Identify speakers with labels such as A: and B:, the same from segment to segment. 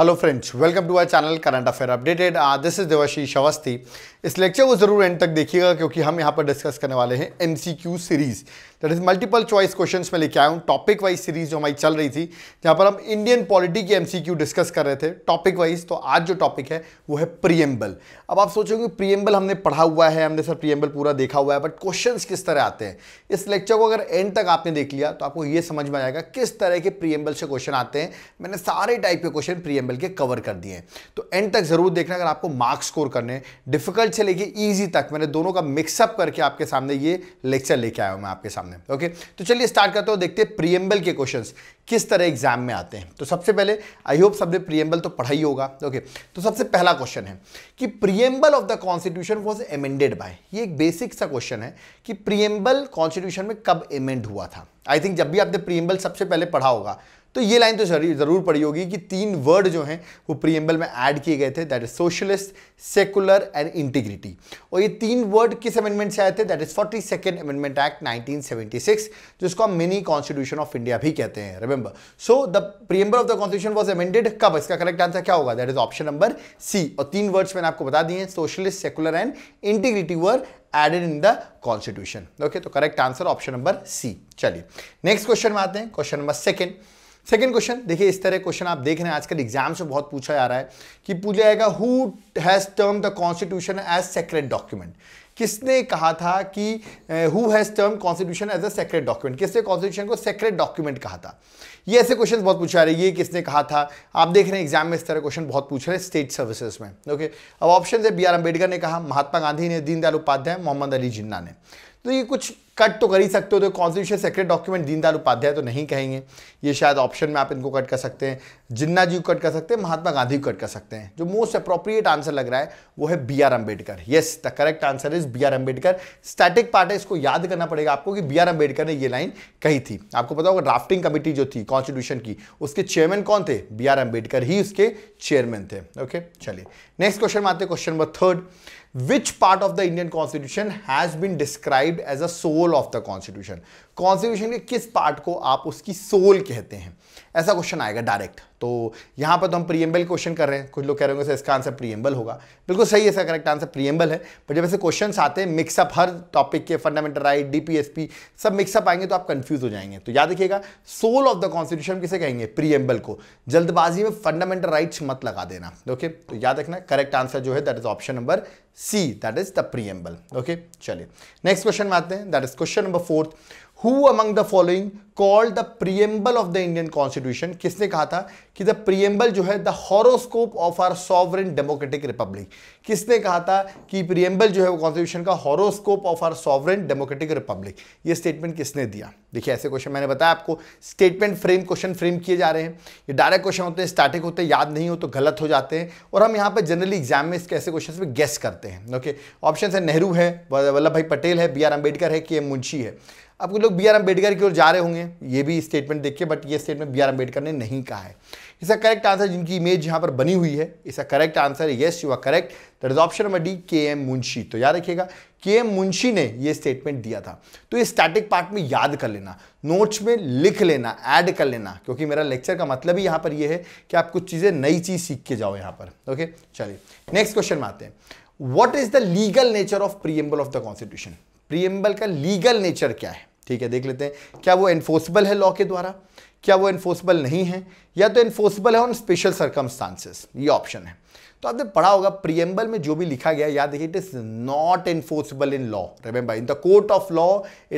A: Hello friends welcome to our channel current affair updated this is Devashish Awasthi इस lecture को ज़रूर and तक देखिएगा क्योंकि हम यहाँ पर डिस्कस करने वाले हैं M series that is multiple choice question में लेके आया हूँ टॉपिक वाइज सीरीज़ जो हमारी चल रही थी जहां पर हम इंडियन पॉलिटी की एम डिस्कस कर रहे थे टॉपिक वाइज तो आज जो टॉपिक है वो है प्रियम्बल अब आप सोचोगे प्रियम्बल हमने पढ़ा हुआ है हमने सर प्रियम्बल पूरा देखा हुआ है बट क्वेश्चन किस तरह आते हैं इस लेक्चर को अगर एंड तक आपने देख लिया तो आपको ये समझ में आएगा किस तरह के प्रियम्बल से क्वेश्चन आते हैं मैंने सारे टाइप के क्वेश्चन प्रियम्बल लेवल कवर कर दिए तो एंड तक ज़रूर देखना अगर आपको मार्क्स स्कोर करने डिफिकल्ट से लेके ईजी तक मैंने दोनों का मिक्सअप करके आपके सामने ये लेक्चर लेके आया हूं मैं आपके सामने ओके तो चलिए स्टार्ट करता हूँ देखते हैं प्रियम्बल के क्वेश्चन किस तरह एग्जाम में आते हैं तो सबसे पहले आई होप सबने प्रियम्बल तो पढ़ा ही होगा ओके तो सबसे पहला क्वेश्चन है कि preamble of the constitution was amended by ये एक बेसिक सा क्वेश्चन है कि प्रियम्बल कॉन्स्टिट्यूशन में कब एमेंड हुआ था आई थिंक जब भी आपने प्रियम्बल सबसे पहले पढ़ा होगा तो ये लाइन तो ज़रूर पड़ी होगी कि तीन वर्ड जो हैं वो प्रियम्बल में ऐड किए गए थे that is socialist secular and integrity और ये तीन वर्ड किस अमेंडमेंट से आए थे that is forty second amendment act 1976 जिसको हम मिनी कॉन्स्टिट्यूशन ऑफ इंडिया भी कहते हैं remember so the preamble of the constitution was amended कब इसका करेक्ट आंसर क्या होगा that is option number C और तीन वर्ड्स मैंने आपको बता दिए socialist secular and integrity were added in the constitution okay तो correct answer option number C चलिए नेक्स्ट क्वेश्चन में आते हैं question number second second question देखिए इस तरह क्वेश्चन आप देख रहे हैं आजकल एग्जाम में बहुत पूछा जा रहा है कि पूछा जाएगा who has term the constitution as sacred document किसने कहा था कि who has term constitution as a sacred document किसने कॉन्स्टिट्यूशन को सेक्रेट डॉक्यूमेंट कहा था ये ऐसे क्वेश्चन बहुत पूछा रहे ये किसने कहा था आप देख रहे हैं एग्जाम में इस तरह क्वेश्चन बहुत पूछ रहे हैं स्टेट सर्विसेज में ओके अब ऑप्शन है बी आर अम्बेडकर ने कहा महात्मा गांधी ने दीनदयाल उपाध्याय मोहम्मद अली जिन्ना ने तो ये कुछ कट तो कर ही सकते हो तो constitution sacred document Deendayal Upadhyay तो नहीं कहेंगे ये शायद ऑप्शन में आप इनको कट कर सकते हैं जिन्ना जी को कट कर सकते हैं महात्मा गांधी को कट कर सकते हैं जो मोस्ट अप्रोप्रिएट आंसर लग रहा है वो है B R Ambedkar yes the correct answer is B R Ambedkar static part है इसको याद करना पड़ेगा आपको कि बी आर अम्बेडकर ने ये लाइन कही थी आपको पता होगा ड्राफ्टिंग कमेटी जो थी कॉन्स्टिट्यूशन की उसके चेयरमैन कौन थे बी आर अम्बेडकर ही उसके चेयरमैन थे ओके चलिए नेक्स्ट क्वेश्चन में आते question number third which part of the Indian constitution has been described as a soul of the constitution constitution के किस पार्ट को आप उसकी सोल कहते हैं ऐसा क्वेश्चन आएगा डायरेक्ट तो यहां पर तो हम प्रियम्बल क्वेश्चन कर रहे हैं कुछ लोग कह रहे होंगे इसका आंसर प्रियम्बल होगा बिल्कुल सही है करेक्ट आंसर प्रियम्बल है पर जब ऐसे क्वेश्चन आते हैं मिक्सअप हर टॉपिक के फंडामेंटल राइट डीपीएसपी सब मिक्सअप आएंगे तो आप कंफ्यूज हो जाएंगे तो याद रखिएगा सोल ऑफ द कॉन्स्टिट्यूशन किसे कहेंगे प्रियम्बल को जल्दबाजी में फंडामेंटल राइट मत लगा देना ओके तो याद रखना करेक्ट आंसर जो है that is option number C that is the preamble okay चलिए नेक्स्ट क्वेश्चन में आते हैं that is question number fourth Who among the following called the preamble of the Indian constitution किसने कहा था कि द प्रियम्बल जो है the horoscope of our sovereign democratic republic किसने कहा था कि प्रियम्बल जो है वो कॉन्स्टिट्यूशन का horoscope of our sovereign democratic republic ये स्टेटमेंट किसने दिया देखिए ऐसे क्वेश्चन मैंने बताया आपको स्टेटमेंट फ्रेम क्वेश्चन फ्रेम किए जा रहे हैं ये डायरेक्ट क्वेश्चन होते हैं स्टार्टिंग होते हैं याद नहीं हो तो गलत हो जाते हैं और हम यहाँ पर जनरली एग्जाम में इसके ऐसे क्वेश्चन में गेस करते हैं ओके ऑप्शन है नेहरू है वल्लभ भाई पटेल है बी आर अम्बेडकर है के एम मुंशी है अब लोग बी आर अम्बेडकर की ओर जा रहे होंगे ये भी स्टेटमेंट देखिए बट ये स्टेटमेंट बी आर अम्बेडकर ने नहीं कहा है इसका करेक्ट आंसर जिनकी इमेज यहाँ पर बनी हुई है इसका correct answer yes you are correct that is option number D K M Munshi तो याद रखिएगा के एम मुंशी ने ये स्टेटमेंट दिया था तो ये स्टैटिक पार्ट में याद कर लेना नोट्स में लिख लेना ऐड कर लेना क्योंकि मेरा लेक्चर का मतलब ही यहाँ पर ये है कि आप कुछ चीज़ें नई चीज़ सीख के जाओ यहाँ पर ओके चलिए नेक्स्ट क्वेश्चन में आते हैं what is the legal nature of preamble of the constitution preamble का लीगल नेचर क्या है ठीक है देख लेते हैं क्या वो एनफोर्सबल है लॉ के द्वारा क्या वो एनफोर्सबल नहीं है या तो एनफोर्सबल है ऑन स्पेशल सर्कमस्टांसेस ये ऑप्शन है तो आपने पढ़ा होगा प्रियम्बल में जो भी लिखा गया याद देखिए it is not enforceable in law remember in the court of law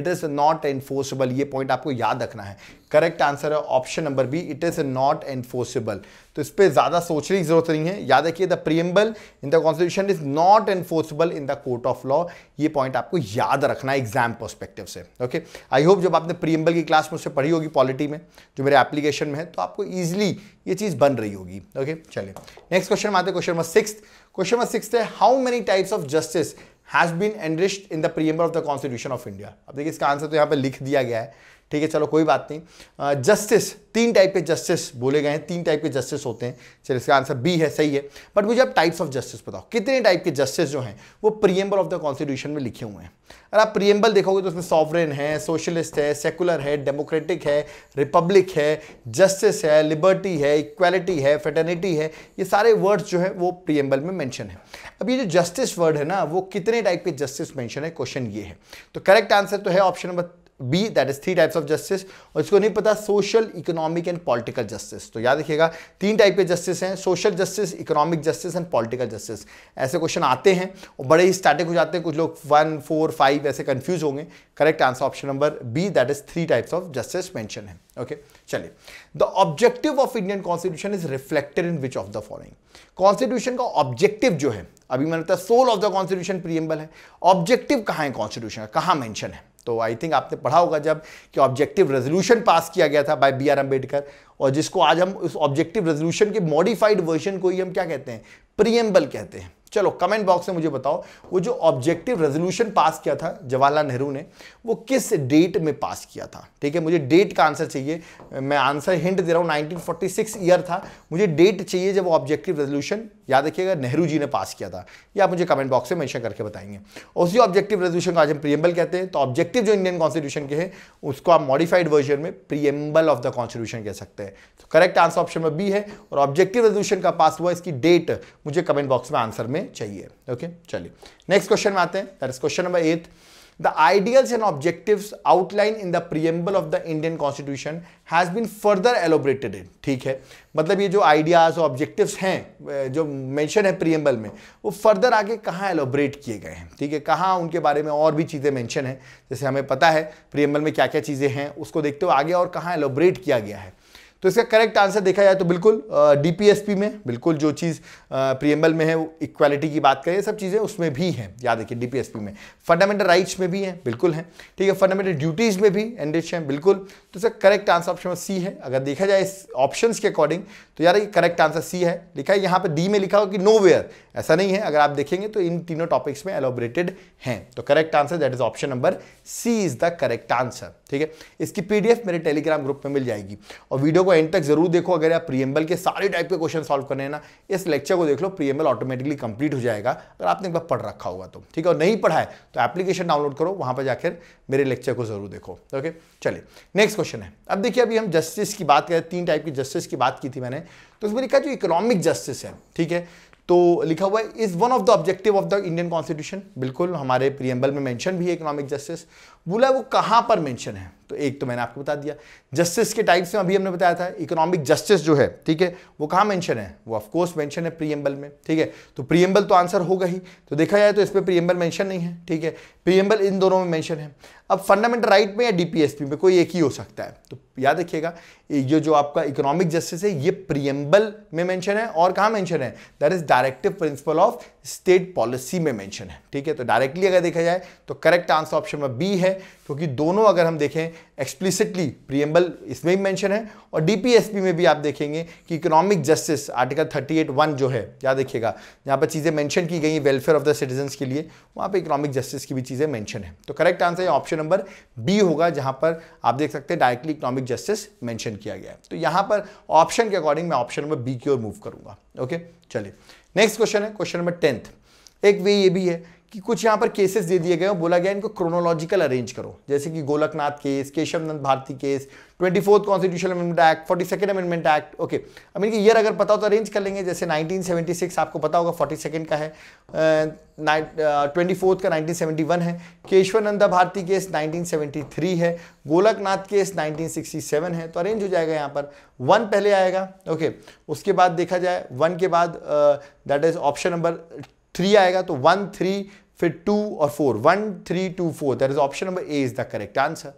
A: it is not enforceable ये पॉइंट आपको याद रखना है करेक्ट आंसर है option number B it is not enforceable तो इस पर ज़्यादा सोचने की जरूरत नहीं है याद रखिए the preamble in the constitution is not enforceable in the court of law ये पॉइंट आपको याद रखना है एग्जाम परस्पेक्टिव से ओके आई होप जब आपने प्रियम्बल की क्लास मुझसे पढ़ी होगी पॉलिटी में जो मेरे एप्लीकेशन में है तो आपको ईजिली ये चीज़ बन रही होगी ओके चलिए नेक्स्ट क्वेश्चन में आते हैं question number six question number six है how many types of justice has been enriched in the preamble of the constitution of India अब देखिए इसका आंसर तो यहाँ पर लिख दिया गया है ठीक है चलो कोई बात नहीं जस्टिस तीन टाइप के जस्टिस बोले गए हैं तीन टाइप के जस्टिस होते हैं चलिए इसका आंसर बी है सही है बट मुझे आप टाइप्स ऑफ जस्टिस बताओ कितने टाइप के जस्टिस जो हैं वो प्रियम्बल ऑफ द कॉन्स्टिट्यूशन में लिखे हुए हैं अगर आप प्रियम्बल देखोगे तो उसमें सॉवरेन है सोशलिस्ट है सेकुलर है डेमोक्रेटिक है रिपब्लिक है जस्टिस है लिबर्टी है इक्वालिटी है फेटर्निटी है ये सारे वर्ड्स जो है वो प्रियम्बल में मैंशन है अब ये जो जस्टिस वर्ड है ना वो कितने टाइप के जस्टिस मैंशन है क्वेश्चन ये है तो करेक्ट आंसर तो है option number B that is three types of justice और इसको नहीं पता social economic and political justice तो याद रखिएगा तीन टाइप के जस्टिस हैं social justice economic justice and political justice ऐसे क्वेश्चन आते हैं और बड़े ही स्टैटिक हो जाते हैं कुछ लोग वन फोर फाइव ऐसे कंफ्यूज होंगे correct answer option number B that is three types of justice mention है ओके चलिए the objective of Indian constitution is reflected in which of the following constitution का ऑब्जेक्टिव जो है अभी मैंने बताया soul of the constitution preamble है objective कहाँ है कॉन्स्टिट्यूशन का कहाँ मैंशन है तो आई थिंक आपने पढ़ा होगा जब कि ऑब्जेक्टिव रेजोल्यूशन पास किया गया था बाय बी आर अम्बेडकर और जिसको आज हम उस ऑब्जेक्टिव रेजोल्यूशन के मॉडिफाइड वर्जन को ही हम क्या कहते हैं प्रियम्बल कहते हैं चलो कमेंट बॉक्स में मुझे बताओ वो जो ऑब्जेक्टिव रेजोल्यूशन पास किया था जवाहरलाल नेहरू ने वो किस डेट में पास किया था ठीक है मुझे डेट का आंसर चाहिए मैं आंसर हिंट दे रहा हूँ 1946 ईयर था मुझे डेट चाहिए जब ऑब्जेक्टिव रेजोल्यूशन याद रखिएगा नेहरू जी ने पास किया था ये आप मुझे कमेंट बॉक्स में मेंशन करके बताएंगे उसी ऑब्जेक्टिव रेजोल्यूशन को आज हम प्रियम्बल कहते हैं तो ऑब्जेक्टिव जो इंडियन कॉन्स्टिट्यूशन के हैं उसको आप मॉडिफाइड वर्जन में प्रियम्बल ऑफ द कॉन्स्टिट्यूशन कह सकते हैं तो करेक्ट आंसर ऑप्शन में बी है और ऑब्जेक्टिव रेजोल्यूशन का पास हुआ इसकी डेट मुझे कमेंट बॉक्स में आंसर में चाहिए ओके चलिए नेक्स्ट क्वेश्चन में आते हैं that is question number eight the ideals and objective outline in the preamble of the Indian constitution has been further elaborated in ठीक है मतलब ये जो आइडियाज और ऑब्जेक्टिव्स हैं जो मैंशन है प्रियम्बल में वो फर्दर आगे कहाँ एलोबरेट किए गए हैं ठीक है कहाँ उनके बारे में और भी चीज़ें मैंशन है जैसे हमें पता है प्रियम्बल में क्या क्या चीज़ें हैं उसको देखते हो आगे और कहाँ एलोबरेट किया गया है तो इसका करेक्ट आंसर देखा जाए तो बिल्कुल डीपीएसपी में बिल्कुल जो चीज़ प्रियम्बल में है वो इक्वालिटी की बात करें सब चीज़ें उसमें भी हैं याद रखिए डीपीएसपी में फंडामेंटल राइट्स में भी हैं बिल्कुल हैं ठीक है फंडामेंटल ड्यूटीज़ में भी एंडेज हैं बिल्कुल तो इसका करेक्ट आंसर ऑप्शन सी है अगर देखा जाए इस ऑप्शन के अकॉर्डिंग तो यार करेक्ट आंसर सी है लिखा है यहाँ पर डी में लिखा हो कि नो वेयर ऐसा नहीं है अगर आप देखेंगे तो इन तीनों टॉपिक्स में एलोबरेटेड हैं तो correct answer that is option number C is the correct answer ठीक है इसकी पीडीएफ मेरे टेलीग्राम ग्रुप में मिल जाएगी और वीडियो को एंड तक जरूर देखो अगर आप प्रीएम्बल के सारे टाइप के क्वेश्चन सॉल्व करने ना इस लेक्चर को देख लो प्रीएम्बल ऑटोमेटिकली कंप्लीट हो जाएगा अगर आपने एक बार पढ़ रखा होगा तो ठीक है और नहीं पढ़ा है तो एप्लीकेशन डाउनलोड करो वहां पर जाकर मेरे लेक्चर को जरूर देखो ओके चलिए नेक्स्ट क्वेश्चन है अब देखिए अभी हम जस्टिस की बात करें तीन टाइप की जस्टिस की बात की थी मैंने तो उसमें लिखा जो इकोनॉमिक जस्टिस है ठीक है तो लिखा हुआ है is one of the objective of the Indian constitution बिल्कुल हमारे प्रियम्बल में मेंशन भी है इकोनॉमिक जस्टिस बोला वो कहां पर मेंशन है तो एक तो मैंने आपको बता दिया जस्टिस के टाइप्स में अभी हमने बताया था इकोनॉमिक जस्टिस जो है ठीक है वो कहाँ मेंशन है वो ऑफ कोर्स मेंशन है प्रीएम्बल में ठीक है तो प्रीएम्बल तो आंसर होगा ही तो देखा जाए तो इस पर प्रीएम्बल मेंशन नहीं है ठीक है प्रीएम्बल इन दोनों में मेंशन है अब फंडामेंटल राइट में या डीपीएसपी में कोई एक ही हो सकता है तो याद रखिएगा ये जो आपका इकोनॉमिक जस्टिस है ये प्रीएम्बल में मेंशन है और कहाँ मेंशन है that is directive principle of state policy में मेंशन है ठीक है तो डायरेक्टली अगर देखा जाए तो करेक्ट आंसर ऑप्शन में बी है क्योंकि तो दोनों अगर हम देखें एक्सप्लिसिटली प्रियम्बल इसमें भी मेंशन है और डीपीएसपी में भी आप देखेंगे कि इकोनॉमिक जस्टिस आर्टिकल वन जो है याद देखिएगा जहाँ पर चीज़ें मैंशन की गई हैं वेलफेयर ऑफ द सिटीजन्स के लिए वहाँ पर इकोनॉमिक जस्टिस की भी चीज़ें मैंशन है तो correct answer option number B होगा जहाँ पर आप देख सकते हैं डायरेक्टली इकोनॉमिक जस्टिस मैंशन किया गया है तो यहाँ पर ऑप्शन के अकॉर्डिंग मैं ऑप्शन नंबर बी की ओर मूव करूँगा ओके चलिए नेक्स्ट क्वेश्चन है क्वेश्चन नंबर टेंथ एक वे ये भी है कि कुछ यहाँ पर केसेस दे दिए गए हैं बोला गया इनको क्रोनोलॉजिकल अरेंज करो जैसे कि Golaknath case Kesavananda Bharati case twenty fourth constitution amendment act forty second amendment act okay अमीन की ईयर अगर पता हो तो अरेंज कर लेंगे जैसे 1976 आपको पता होगा फोर्टी सेकेंड का है ट्वेंटी फोर्थ का 1971 है केशवानंदा भारती केस 1973 है गोलकनाथ केस 1967 है तो अरेंज हो जाएगा यहाँ पर वन पहले आएगा ओके okay. उसके बाद देखा जाए वन के बाद that is option number three आएगा तो वन थ्री फिर टू और four one three two four that is option number A is the correct answer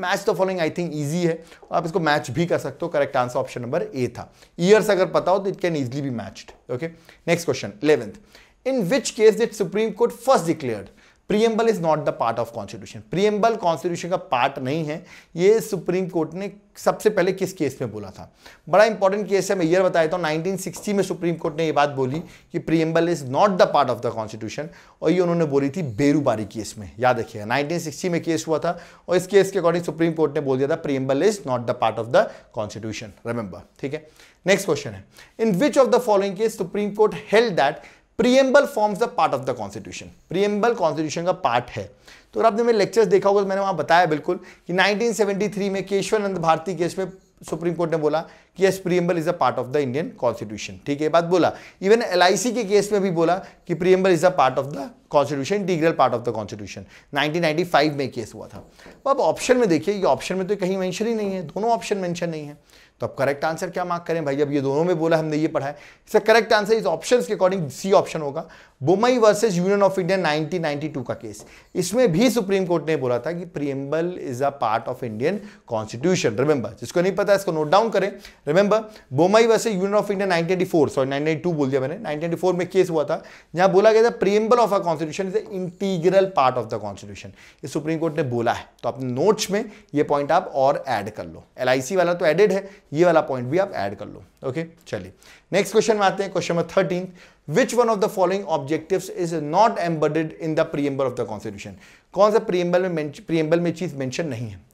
A: match the following I think easy है आप इसको मैच भी कर सकते हो correct answer option number A था ईयर्स अगर पता हो तो it can easily be matched okay next question eleventh in which case the supreme court first declared preamble is not the part of constitution preamble constitution का part नहीं है ये supreme court ने सबसे पहले किस केस में बोला था बड़ा इंपॉर्टेंट केस है मैं ईयर बताया था 1960 में सुप्रीम कोर्ट ने ये बात बोली कि preamble is not the part of the constitution और ये उन्होंने बोली थी बेरूबारी केस में याद रखिएगा सिक्सटी में केस हुआ था और इस केस के अकॉर्डिंग सुप्रीम कोर्ट ने बोल दिया था preamble is not the part of the constitution remember ठीक है नेक्स्ट क्वेश्चन है in which of the following case supreme court held that preamble forms the part of the constitution preamble constitution का part है तो अगर आपने मेरे lectures देखा होगा तो मैंने वहां बताया बिल्कुल कि 1973 में केशवानंद भारती केस में सुप्रीम कोर्ट ने बोला कि yes preamble is a part of the Indian constitution ठीक है बात बोला इवन एल के केस में भी बोला कि preamble is a part of the constitution integral part of the constitution 1995 में केस हुआ था अब ऑप्शन में देखिए ये ऑप्शन में तो कहीं मैंशन ही नहीं है दोनों ऑप्शन मेंशन नहीं है तो अब करेक्ट आंसर क्या मार्क करें भाई अब ये दोनों में बोला हमने ये पढ़ा है इसका करेक्ट आंसर इस ऑप्शन के अकॉर्डिंग सी ऑप्शन होगा Bommai versus Union of India 1992 का केस इसमें भी सुप्रीम कोर्ट ने बोला था कि preamble is a part of Indian constitution remember जिसको नहीं पता इसको नोट डाउन करें remember Bommai versus Union of India nineteen sorry nineteen बोल दिया मैंने नाइनटीन में केस हुआ था जहां बोला गया था preamble of a constitution is integral part of the constitution ये सुप्रीम कोर्ट ने बोला है तो अपने नोट्स में ये पॉइंट आप और एड कर लो एल वाला तो एडेड है ये वाला पॉइंट भी आप ऐड कर लो ओके चलिए नेक्स्ट क्वेश्चन में आते हैं question number thirteen which one of the following objective is not embedded in the preamble of the constitution कौन सा प्रियम्बल में प्रियम्बल में चीज मेंशन नहीं है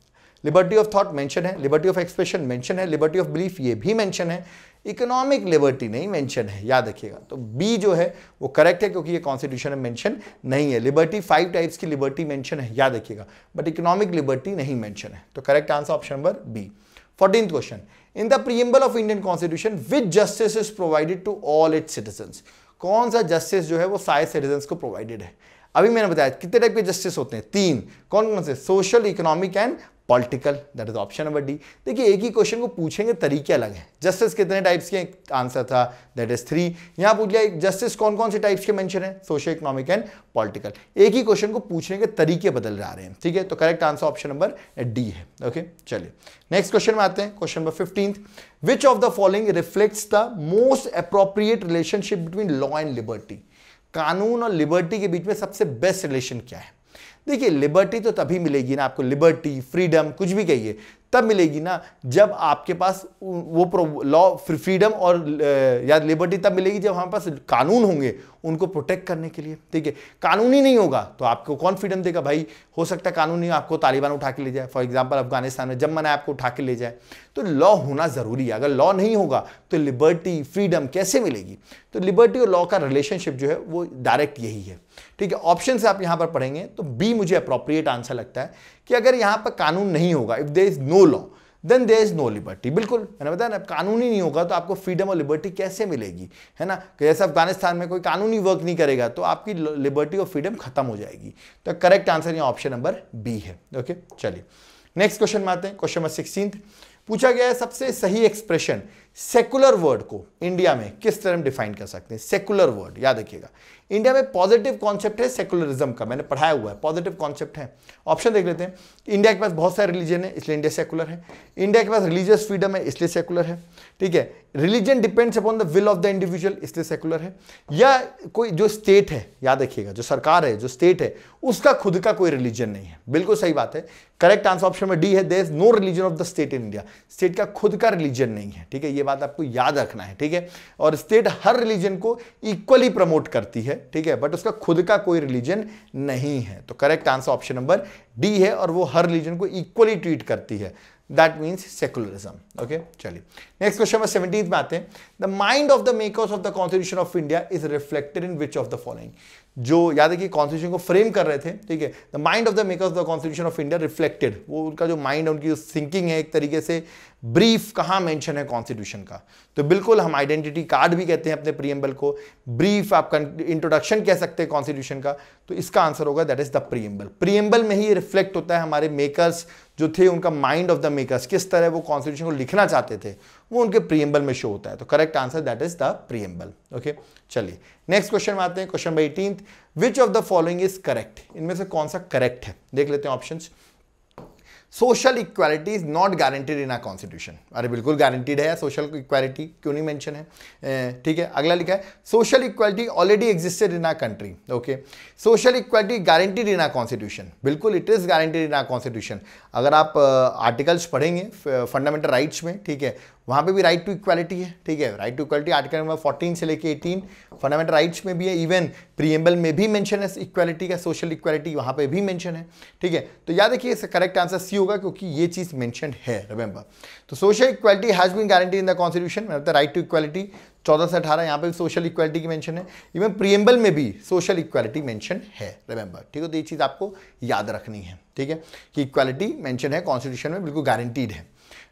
A: लिबर्टी ऑफ थॉट मेंशन है लिबर्टी ऑफ एक्सप्रेशन मेंशन है लिबर्टी ऑफ बिलीफ ये भी मैंशन है इकोनॉमिक लिबर्टी नहीं मेंशन है याद रखिएगा तो बी जो है वो करेक्ट है क्योंकि ये कॉन्स्टिट्यूशन में मेंशन नहीं है लिबर्टी फाइव टाइप्स की लिबर्टी मेंशन है याद रखिएगा बट इकोनॉमिक लिबर्टी नहीं मेंशन है तो correct answer option number B fourteen question in the preamble of Indian constitution with justice is provided to all it citizen कौन सा जस्टिस जो है वो सारे सिटीजन को प्रोवाइडेड है अभी मैंने बताया कितने टाइप के जस्टिस होते हैं तीन कौन कौन से social economic and political that is option number D देखिए एक ही क्वेश्चन को पूछेंगे तरीके अलग हैं जस्टिस कितने टाइप्स के आंसर था दैट इज थ्री यहां पूछ लिया जस्टिस कौन कौन से टाइप्स के मेंशन है सोशल इकोनॉमिक एंड पॉलिटिकल एक ही क्वेश्चन को पूछने के तरीके बदल जा रहे हैं ठीक है तो correct answer option number D है ओके चलिए नेक्स्ट क्वेश्चन में आते हैं question number fifteen which of the following reflects the most appropriate relationship between law and liberty कानून और लिबर्टी के बीच में सबसे बेस्ट रिलेशन क्या है देखिए लिबर्टी तो तभी मिलेगी ना आपको लिबर्टी फ्रीडम कुछ भी कहिए तब मिलेगी ना जब आपके पास वो लॉ फ्रीडम और या लिबर्टी तब मिलेगी जब हमारे पास कानून होंगे उनको प्रोटेक्ट करने के लिए ठीक है कानून ही नहीं होगा तो आपको कौन फ्रीडम देगा भाई हो सकता है कानून आपको तालिबान उठा के ले जाए फॉर एग्जाम्पल अफगानिस्तान में जब मैंने आपको उठा के ले जाए तो लॉ होना ज़रूरी है अगर लॉ नहीं होगा तो लिबर्टी फ्रीडम कैसे मिलेगी तो लिबर्टी और लॉ का रिलेशनशिप जो है वो डायरेक्ट यही है ठीक है ऑप्शन आप यहां पर पढ़ेंगे तो बी मुझे अप्रोप्रिएट आंसर लगता है कि अगर यहाँ पर कानून नहीं होगा if there is no law then there is no liberty बिल्कुल मैंने बताया ना कानून ही नहीं होगा तो आपको फ्रीडम और लिबर्टी कैसे मिलेगी है ना जैसे अफगानिस्तान में कोई कानूनी वर्क नहीं करेगा तो आपकी लिबर्टी और फ्रीडम खत्म हो जाएगी तो करेक्ट आंसर यहाँ ऑप्शन नंबर बी है ओके चलिए नेक्स्ट क्वेश्चन में आते हैं क्वेश्चन नंबर सिक्सटीन पूछा गया है सबसे सही एक्सप्रेशन सेकुलर वर्ड को इंडिया में किस तरह हम डिफाइन कर सकते हैं सेकुलर वर्ड याद रखिएगा इंडिया में पॉजिटिव कॉन्सेप्ट है सेकुलरिज्म का मैंने पढ़ाया हुआ है पॉजिटिव कॉन्सेप्ट है ऑप्शन देख लेते हैं इंडिया के पास बहुत सारे रिलीजन है इसलिए इंडिया सेकुलर है इंडिया के पास रिलीजियस फ्रीडम है इसलिए सेकुलर है ठीक है religion depends upon the will of the individual इसलिए सेकुलर है या कोई जो स्टेट है याद रखिएगा जो सरकार है जो स्टेट है उसका खुद का कोई रिलीजन नहीं है बिल्कुल सही बात है करेक्ट आंसर ऑप्शन में डी है there is no religion of the state in India state का खुद का रिलीजन नहीं है ठीक है ये बात आपको याद रखना है ठीक है और स्टेट हर रिलीजन को इक्वली प्रमोट करती है ठीक है बट उसका खुद का कोई रिलीजन नहीं है तो correct answer option number D है और वो हर रिलीजन को इक्वली ट्रीट करती है दैट मीन्स सेकुलरिज्म ओके चलिए नेक्स्ट क्वेश्चन नंबर सेवनटीन में आते हैं the mind of the makers of the constitution of India is reflected in which of the following जो याद है कि कॉन्स्टिट्यूशन को फ्रेम कर रहे थे ठीक है the mind of the makers of the constitution of India reflected वो उनका जो माइंड उनकी थिंकिंग है एक तरीके से ब्रीफ कहाँ मेंशन है कॉन्स्टिट्यूशन का तो बिल्कुल हम आइडेंटिटी कार्ड भी कहते हैं अपने प्रियम्बल को ब्रीफ आप इंट्रोडक्शन कह सकते हैं कॉन्स्टिट्यूशन का तो इसका आंसर होगा that is the preamble preamble में ही रिफ्लेक्ट होता है हमारे मेकर्स जो थे उनका माइंड ऑफ द मेकर्स किस तरह वो कॉन्स्टिट्यूशन को लिखना चाहते थे वो उनके प्रियम्बल में शो होता है तो correct answer that is the preamble okay चलिए नेक्स्ट क्वेश्चन में आते हैं question number eighteen which of the following is correct इनमें से कौन सा करेक्ट है देख लेते हैं option social equality is not guaranteed in our constitution अरे बिल्कुल गारंटीड है सोशल इक्वालिटी क्यों नहीं मेंशन है ठीक है अगला लिखा है social equality already existed in our country okay social equality guaranteed in our constitution बिल्कुल it is guaranteed in our constitution अगर आप आर्टिकल्स पढ़ेंगे फंडामेंटल राइट्स में ठीक है वहाँ पे भी राइट टू इक्वालिटी है ठीक है right to equality article number 14 से लेके 18 फंडामेंटल राइट्स में भी है इवन प्रीएम्बल में भी मेंशन है इक्वालिटी का सोशल इक्वालिटी वहाँ पे भी मेंशन है ठीक है तो याद रखिए इसका करेक्ट आंसर सी होगा क्योंकि ये चीज़ मैंशन है रिमेंबर तो social equality has been guarantee in the constitution मतलब राइट टू इक्वालिटी चौदह से अठारह यहाँ पे भी सोशल इक्वालिटी की मैंशन है इवन प्रीएम्बल में भी सोशल इक्वालिटी मेंशन है रिमेंबर ठीक है तो ये चीज़ आपको याद रखनी है ठीक है कि इक्वालिटी मेंशन है कॉन्स्टिट्यूशन में बिल्कुल गारंटीड है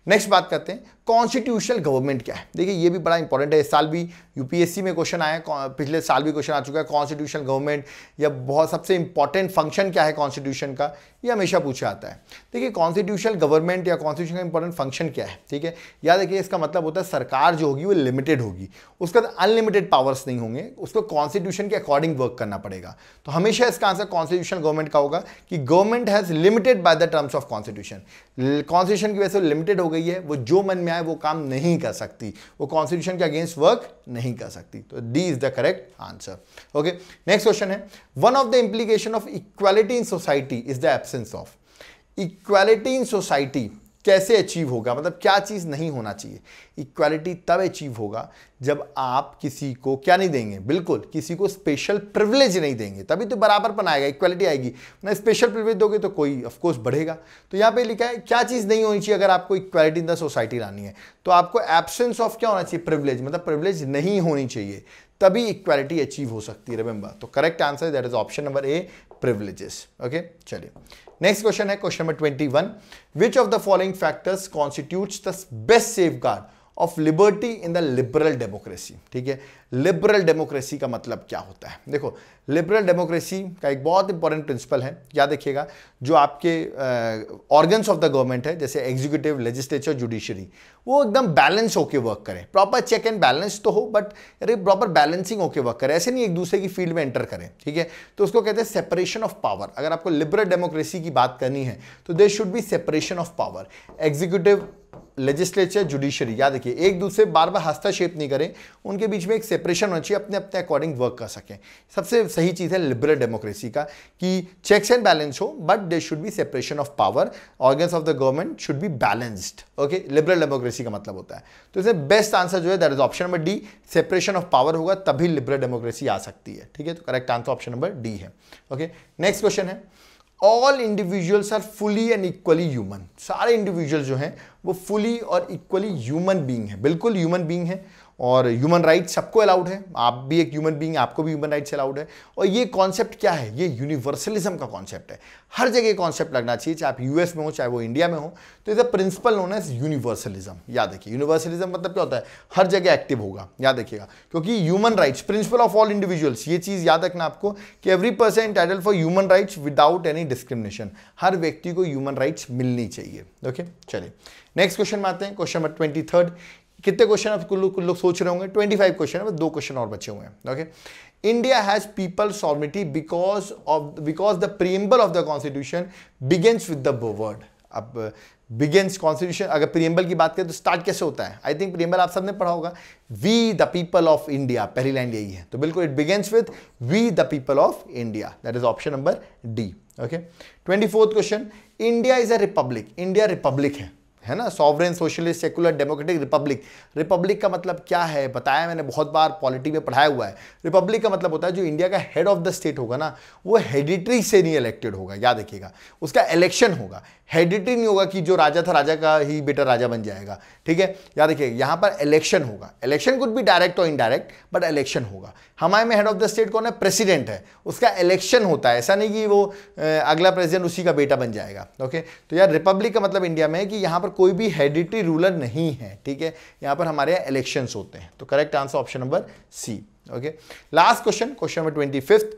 A: नेक्स्ट बात करते हैं कॉन्स्टिट्यूशनल गवर्नमेंट क्या है देखिए ये भी बड़ा इंपॉर्टेंट है इस साल भी यूपीएससी में क्वेश्चन आया पिछले साल भी क्वेश्चन आ चुका है कॉन्स्टिट्यूशनल गवर्नमेंट या बहुत सबसे इंपॉर्टेंट फंक्शन क्या है कॉन्स्टिट्यूशन का ये हमेशा पूछा आता है देखिए कॉन्स्टिट्यूशनल गवर्नमेंट या कॉन्स्टिट्यूशन का इंपॉर्टेंट फंक्शन क्या है ठीक है या देखिए इसका मतलब होता है सरकार जो होगी वो लिमिटेड होगी उसका अनलिमिटेड पावर्स नहीं होंगे उसको कॉन्स्टिट्यूशन के अकॉर्डिंग वर्क करना पड़ेगा तो हमेशा इसका आंसर कॉन्स्टिट्यूशन गवर्नमेंट का होगा कि government has limited by the terms of constitution constitution की वजह से लिमिटेड होगा गई है वो जो मन में आए वो काम नहीं कर सकती वो कॉन्स्टिट्यूशन के अगेंस्ट वर्क नहीं कर सकती तो D is the correct answer okay next question है one of the implication of equality in society is the absence of equality in society कैसे अचीव होगा मतलब क्या चीज़ नहीं होना चाहिए इक्वालिटी तब अचीव होगा जब आप किसी को क्या नहीं देंगे बिल्कुल किसी को स्पेशल प्रिविलेज नहीं देंगे तभी तो बराबरपन आएगा इक्वालिटी आएगी ना स्पेशल प्रिविलेज दोगे तो कोई ऑफकोर्स बढ़ेगा तो यहाँ पे लिखा है क्या चीज़ नहीं होनी चाहिए अगर आपको इक्वालिटी इन द सोसाइटी लानी है तो आपको एबसेंस ऑफ क्या होना चाहिए प्रिविलेज मतलब प्रिविलेज नहीं होनी चाहिए तभी इक्वालिटी अचीव हो सकती है रिमेंबर तो correct answer that is option number A privileges okay चलिए नेक्स्ट क्वेश्चन है question number twenty one which of the following factors constitute the best safeguard of liberty in the liberal democracy ठीक है liberal democracy का मतलब क्या होता है देखो लिबरल डेमोक्रेसी का एक बहुत इंपॉर्टेंट प्रिंसिपल है क्या देखिएगा जो आपके ऑर्गन्स ऑफ द गवर्नमेंट है जैसे एग्जीक्यूटिव लेजिस्लेचर जुडिशरी वो एकदम बैलेंस होके वर्क करें प्रॉपर चेक एंड बैलेंस तो हो बट अरे प्रॉपर बैलेंसिंग होके वर्क करें ऐसे नहीं एक दूसरे की फील्ड में एंटर करें ठीक है तो उसको कहते हैं सेपरेशन ऑफ पावर अगर आपको लिबरल डेमोक्रेसी की बात करनी है तो there should be separation of power executive legislature judiciary याद रखिए एक दूसरे बार बार हस्तक्षेप नहीं करें उनके बीच में एक सेपरेशन होना चाहिए अपने अपने अकॉर्डिंग वर्क कर सकें सबसे सही चीज़ है लिबरल डेमोक्रेसी का कि चेक्स एंड बैलेंस हो but they should be separation of power organs of the government should be balanced okay liberal democracy का मतलब होता है तो इसे बेस्ट आंसर जो है that is option number D separation of power होगा तभी लिबरल डेमोक्रेसी आ सकती है ठीक है तो correct answer option number D है ओके नेक्स्ट क्वेश्चन है all individuals are fully and equally human सारे इंडिविजुअल जो हैं वो फुली और इक्वली ह्यूमन बींग है बिल्कुल ह्यूमन बींग है और ह्यूमन राइट्स सबको अलाउड है आप भी एक ह्यूमन बीइंग आपको भी ह्यूमन राइट्स अलाउड है और ये कॉन्सेप्ट क्या है ये यूनिवर्सलिज्म का कॉन्सेप्ट है हर जगह कॉन्सेप्ट लगना चाहिए चाहे आप यूएस में हो चाहे वो इंडिया में हो तो is a principle known as universalism याद रखिए यूनिवर्सलिज्म मतलब क्या होता है हर जगह एक्टिव होगा याद रखिएगा क्योंकि human rights principle of all individuals ये चीज़ याद रखना आपको कि every person title for human rights without any discrimination हर व्यक्ति को ह्यूमन राइट्स मिलनी चाहिए ओके चलिए नेक्स्ट क्वेश्चन में आते हैं क्वेश्चन नंबर ट्वेंटी थर्ड कितने क्वेश्चन आप लोग लो सोच रहे होंगे ट्वेंटी फाइव क्वेश्चन है दो क्वेश्चन और बचे हुए हैं okay India has people sovereignty because of because the preamble of the constitution begins with the word अब बिगेंस कॉन्स्टिट्यूशन अगर प्रियम्बल की बात करें तो स्टार्ट कैसे होता है आई थिंक प्रियम्बल आप सबने पढ़ा होगा we the people of India पहली लाइन यही है तो बिल्कुल it begins with we the people of India that is option number D okay twenty fourth question India is a republic India republic है है ना sovereign socialist secular democratic republic republic का मतलब क्या है बताया मैंने बहुत बार पॉलिटी में पढ़ाया हुआ है रिपब्लिक का मतलब होता है जो इंडिया का हेड ऑफ द स्टेट होगा ना वो हेडिटरी से नहीं इलेक्टेड होगा याद रखिएगा उसका इलेक्शन होगा नहीं होगा कि जो राजा था राजा का ही बेटा राजा बन जाएगा ठीक है या देखिए यहाँ पर इलेक्शन होगा इलेक्शन कुछ भी डायरेक्ट और इनडायरेक्ट बट इलेक्शन होगा हमारे में हेड ऑफ द स्टेट कौन है प्रेसिडेंट है उसका इलेक्शन होता है ऐसा नहीं कि वो अगला प्रेसिडेंट उसी का बेटा बन जाएगा ओके तो यार रिपब्लिक का मतलब इंडिया में है कि यहाँ पर कोई भी हेडिटरी रूलर नहीं है ठीक है यहाँ पर हमारे यहाँ इलेक्शन होते हैं तो correct answer option number C last question question number twenty fifth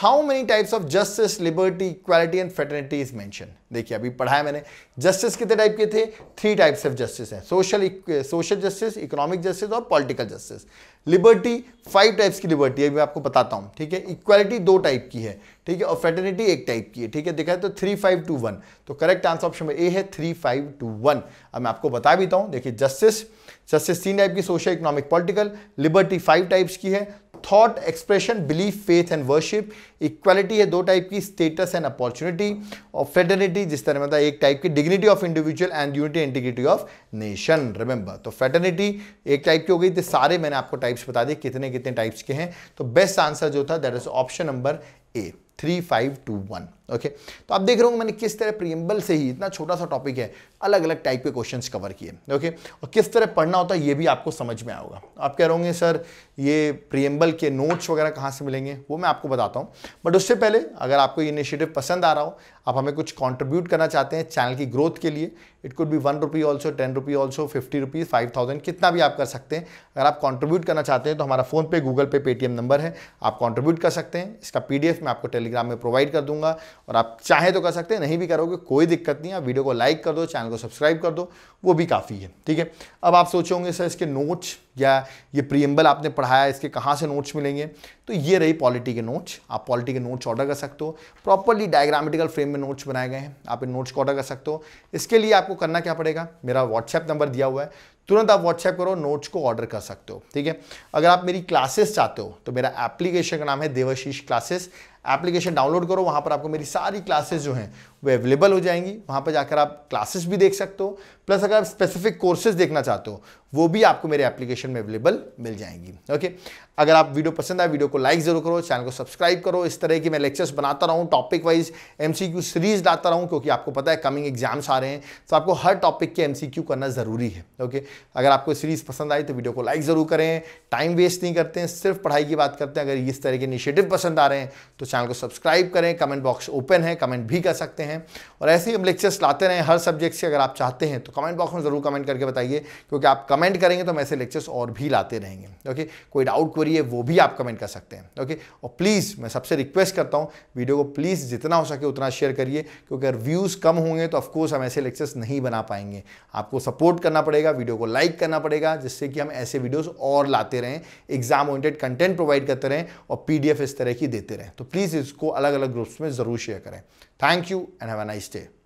A: how many types of justice liberty equality and fraternity is mention देखिए अभी पढ़ा है मैंने जस्टिस कितने टाइप के थे थ्री टाइप्स ऑफ जस्टिस हैं social social justice economic justice और political justice liberty five types की लिबर्टी अभी मैं आपको बताता हूँ ठीक है इक्वालिटी दो टाइप की है ठीक है और फेटर्निटी एक टाइप की है ठीक है देखा है तो थ्री फाइव टू वन तो करेक्ट आंसर ऑप्शन में ए है थ्री फाइव टू वन अब मैं आपको बता भी तो हूँ देखिए जस्टिस जस्टिस तीन टाइप की social economic political liberty five types की है thought expression belief faith and worship equality है दो टाइप की स्टेटस एंड अपॉर्चुनिटी और फेटर्निटी जिस तरह मतलब एक टाइप की dignity of individual and unity integrity of nation remember तो फेटर्निटी एक टाइप की हो गई थी तो सारे मैंने आपको टाइप्स बता दिए कितने कितने टाइप्स के हैं तो बेस्ट आंसर जो था that is option number A three five two one okay तो आप देख रहे होंगे मैंने किस तरह प्रियम्बल से ही इतना छोटा सा टॉपिक है अलग अलग टाइप के क्वेश्चंस कवर किए ओके और किस तरह पढ़ना होता है ये भी आपको समझ में आएगा आप कह रहे होंगे सर ये प्रियम्बल के नोट्स वगैरह कहाँ से मिलेंगे वो मैं आपको बताता हूँ बट उससे पहले अगर आपको ये इनिशिएटिव पसंद आ रहा हो आप हमें कुछ कॉन्ट्रीब्यूट करना चाहते हैं चैनल की ग्रोथ के लिए इट कुड भी one rupee also ten rupee also fifty rupees five thousand कितना भी आप कर सकते हैं अगर आप कॉन्ट्रीब्यूट करना चाहते हैं तो हमारा फ़ोन पे गूगल पे पेटीएम नंबर है आप कॉन्ट्रीब्यूट कर सकते हैं इसका पीडीएफ मैं आपको टेलीग्राम में प्रोवाइड कर दूंगा और आप चाहे तो कर सकते हैं नहीं भी करोगे कोई दिक्कत नहीं आप वीडियो को लाइक कर दो चैनल को सब्सक्राइब कर दो वो भी काफ़ी है ठीक है अब आप सोचोगे सर इसके नोट्स या ये प्रियम्बल आपने पढ़ाया इसके कहाँ से नोट्स मिलेंगे तो ये रही पॉलिटी के नोट्स आप पॉलिटी के नोट्स ऑर्डर कर सकते हो प्रॉपरली डायग्रामेटिकल फ्रेम में नोट्स बनाए गए हैं आप इन नोट्स को ऑर्डर कर सकते हो इसके लिए आपको करना क्या पड़ेगा मेरा व्हाट्सएप नंबर दिया हुआ है तुरंत आप व्हाट्सएप करो नोट्स को ऑर्डर कर सकते हो ठीक है अगर आप मेरी क्लासेस चाहते हो तो मेरा एप्लीकेशन का नाम है देवाशीष क्लासेस एप्लीकेशन डाउनलोड करो वहाँ पर आपको मेरी सारी क्लासेस जो हैं वो अवेलेबल हो जाएंगी वहाँ पर जाकर आप क्लासेस भी देख सकते हो प्लस अगर आप स्पेसिफिक कोर्सेज देखना चाहते हो वो भी आपको मेरे एप्लीकेशन में अवेलेबल मिल जाएंगी ओके अगर आप वीडियो पसंद आए वीडियो को लाइक ज़रूर करो चैनल को सब्सक्राइब करो इस तरह की मैं लेक्चर्स बनाता रहूँ टॉपिक वाइज एम सीरीज लाता रहूँ क्योंकि आपको पता है कमिंग एग्जाम्स आ रहे हैं तो आपको हर टॉपिक के एम करना ज़रूरी है ओके अगर आपको सीरीज़ पसंद आई तो वीडियो को लाइक ज़रूर करें टाइम वेस्ट नहीं करते हैं सिर्फ पढ़ाई की बात करते हैं अगर इस तरह के इनिशिएटिव पसंद आ रहे हैं तो चैनल को सब्सक्राइब करें कमेंट बॉक्स ओपन है कमेंट भी कर सकते हैं और ऐसे ही हम लेक्चर्स लाते रहें हर सब्जेक्ट से अगर आप चाहते हैं तो कमेंट बॉक्स में ज़रूर कमेंट करके बताइए क्योंकि आप कमेंट करेंगे तो हम ऐसे लेक्चर्स और भी लाते रहेंगे ओके कोई डाउट क्वेरी है वो भी आप कमेंट कर सकते हैं ओके और प्लीज़ मैं सबसे रिक्वेस्ट करता हूँ वीडियो को प्लीज़ जितना हो सके उतना शेयर करिए क्योंकि अगर व्यूज़ कम होंगे तो ऑफकोर्स हम ऐसे लेक्चर्स नहीं बना पाएंगे आपको सपोर्ट करना पड़ेगा वीडियो को लाइक करना पड़ेगा जिससे कि हम ऐसे वीडियोज़ और लाते रहें एग्जाम ओरिएंटेड कंटेंट प्रोवाइड करते रहें और पी इस तरह की देते रहें तो प्लीज़ प्लीज़ इसको अलग अलग ग्रुप्स में ज़रूर शेयर करें thank you and have a nice day